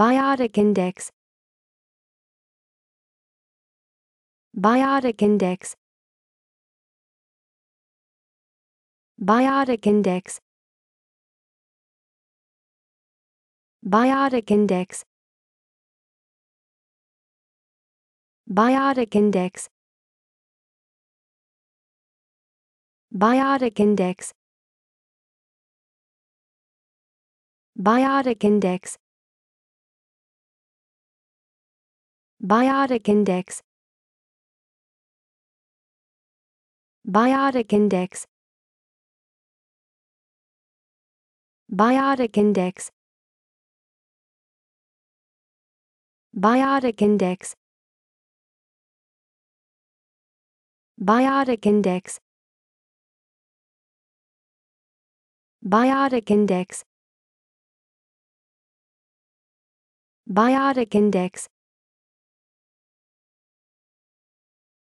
Biotic index Biotic index Biotic index Biotic index Biotic index Biotic index Biotic index Biotic index Biotic index Biotic index Biotic index Biotic index Biotic index Biotic index